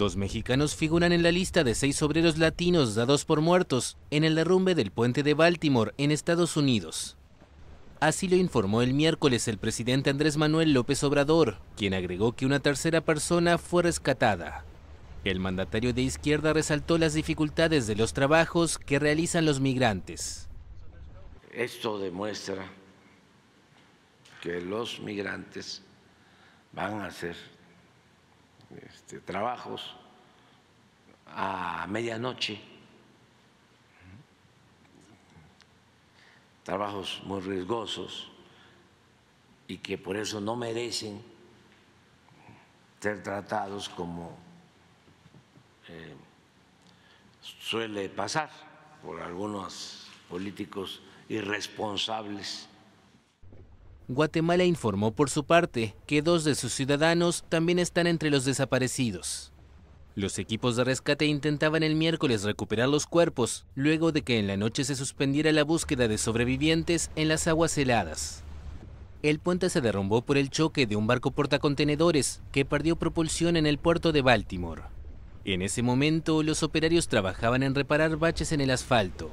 Dos mexicanos figuran en la lista de seis obreros latinos dados por muertos en el derrumbe del puente de Baltimore en Estados Unidos. Así lo informó el miércoles el presidente Andrés Manuel López Obrador, quien agregó que una tercera persona fue rescatada. El mandatario de izquierda resaltó las dificultades de los trabajos que realizan los migrantes. Esto demuestra que los migrantes van a ser este, trabajos a medianoche, trabajos muy riesgosos y que por eso no merecen ser tratados como eh, suele pasar por algunos políticos irresponsables Guatemala informó por su parte que dos de sus ciudadanos también están entre los desaparecidos. Los equipos de rescate intentaban el miércoles recuperar los cuerpos, luego de que en la noche se suspendiera la búsqueda de sobrevivientes en las aguas heladas. El puente se derrumbó por el choque de un barco portacontenedores que perdió propulsión en el puerto de Baltimore. En ese momento, los operarios trabajaban en reparar baches en el asfalto.